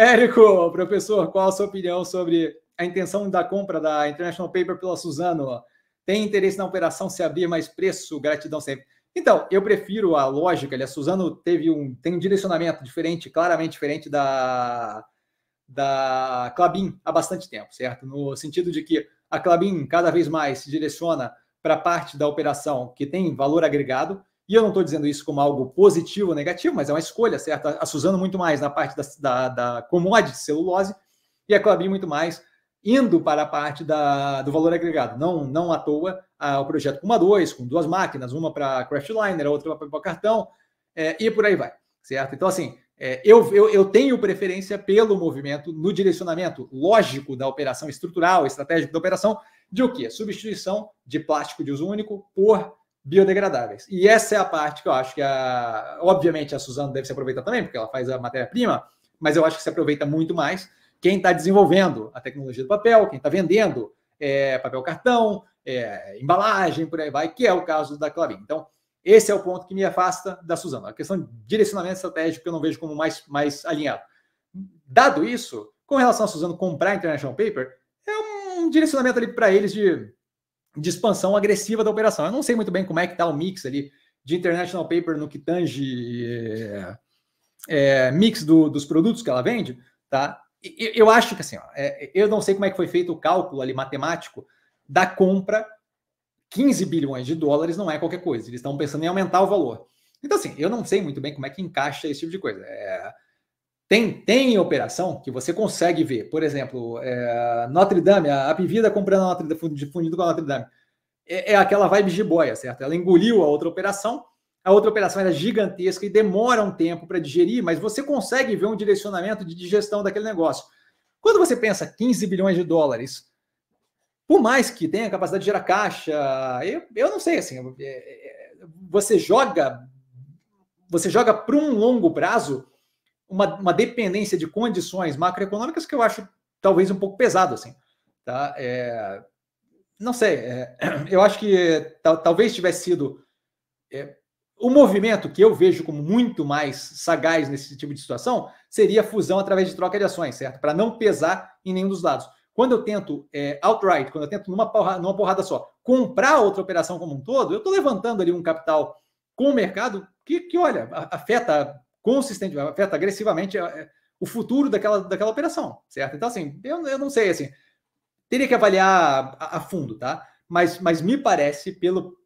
Érico, professor, qual a sua opinião sobre a intenção da compra da International Paper pela Suzano? Tem interesse na operação se abrir mais preço? Gratidão sempre. Então, eu prefiro a lógica. A Suzano teve um, tem um direcionamento diferente, claramente diferente da, da Clabin há bastante tempo, certo? No sentido de que a Clabin cada vez mais se direciona para a parte da operação que tem valor agregado e eu não estou dizendo isso como algo positivo ou negativo, mas é uma escolha, certo? A Suzano muito mais na parte da, da, da commodity celulose e a Clabin muito mais indo para a parte da, do valor agregado. Não, não à toa ah, o projeto uma dois, com duas máquinas, uma para craftliner, outra para cartão, é, e por aí vai, certo? Então, assim, é, eu, eu, eu tenho preferência pelo movimento no direcionamento lógico da operação estrutural, estratégico da operação, de o quê? Substituição de plástico de uso único por biodegradáveis. E essa é a parte que eu acho que a, obviamente a Suzano deve se aproveitar também, porque ela faz a matéria-prima, mas eu acho que se aproveita muito mais quem está desenvolvendo a tecnologia do papel, quem está vendendo é, papel cartão, é, embalagem, por aí vai, que é o caso da Clavin Então, esse é o ponto que me afasta da Suzano. A questão de direcionamento estratégico que eu não vejo como mais, mais alinhado. Dado isso, com relação a Suzano comprar a International Paper, é um direcionamento ali para eles de de expansão agressiva da operação. Eu não sei muito bem como é que está o mix ali de international paper no que tange é, é, mix do, dos produtos que ela vende, tá? Eu, eu acho que assim, ó, é, eu não sei como é que foi feito o cálculo ali matemático da compra 15 bilhões de dólares não é qualquer coisa. Eles estão pensando em aumentar o valor. Então assim, eu não sei muito bem como é que encaixa esse tipo de coisa. É, tem, tem operação que você consegue ver. Por exemplo, é, Notre Dame, a Apivida comprando a Notre Dame, fundindo com a Notre Dame. É, é aquela vibe boia, certo? Ela engoliu a outra operação, a outra operação era gigantesca e demora um tempo para digerir, mas você consegue ver um direcionamento de digestão daquele negócio. Quando você pensa 15 bilhões de dólares, por mais que tenha capacidade de gerar caixa, eu, eu não sei, assim, é, é, você joga você joga para um longo prazo uma, uma dependência de condições macroeconômicas que eu acho talvez um pouco pesado, assim. Tá? É, não sei, é, eu acho que talvez tivesse sido é, o movimento que eu vejo como muito mais sagaz nesse tipo de situação seria a fusão através de troca de ações, certo? Para não pesar em nenhum dos lados. Quando eu tento é, outright, quando eu tento numa porrada, numa porrada só comprar outra operação como um todo, eu estou levantando ali um capital com o mercado que, que olha, afeta consistente, afeta agressivamente é, é, o futuro daquela, daquela operação, certo? Então, assim, eu, eu não sei, assim, teria que avaliar a, a fundo, tá? Mas, mas me parece, pelo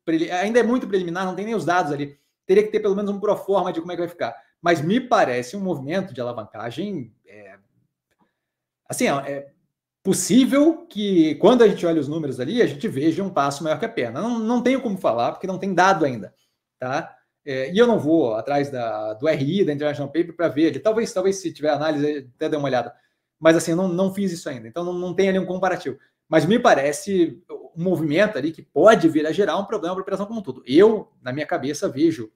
ainda é muito preliminar, não tem nem os dados ali, teria que ter pelo menos um pro forma de como é que vai ficar. Mas me parece um movimento de alavancagem, é, assim, é possível que quando a gente olha os números ali, a gente veja um passo maior que a perna. Não, não tenho como falar, porque não tem dado ainda, tá? É, e eu não vou atrás da, do RI, da International Paper, para ver ali Talvez, talvez se tiver análise, até dê uma olhada. Mas assim, eu não, não fiz isso ainda. Então não, não tem ali um comparativo. Mas me parece um movimento ali que pode vir a gerar um problema para a operação como um todo. Eu, na minha cabeça, vejo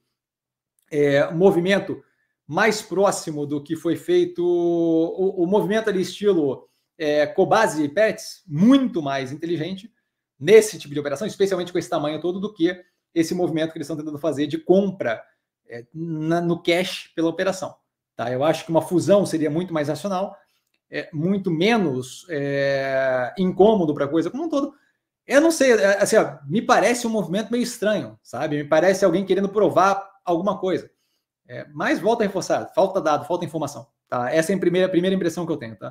é, movimento mais próximo do que foi feito, o, o movimento ali estilo é, Cobase e Pets, muito mais inteligente nesse tipo de operação, especialmente com esse tamanho todo, do que esse movimento que eles estão tentando fazer de compra é, na, no cash pela operação. Tá? Eu acho que uma fusão seria muito mais racional, é, muito menos é, incômodo para a coisa como um todo. Eu não sei, é, assim, ó, me parece um movimento meio estranho, sabe? Me parece alguém querendo provar alguma coisa. É, mas volta a reforçar, falta dado, falta informação. Tá? Essa é a primeira, a primeira impressão que eu tenho, tá?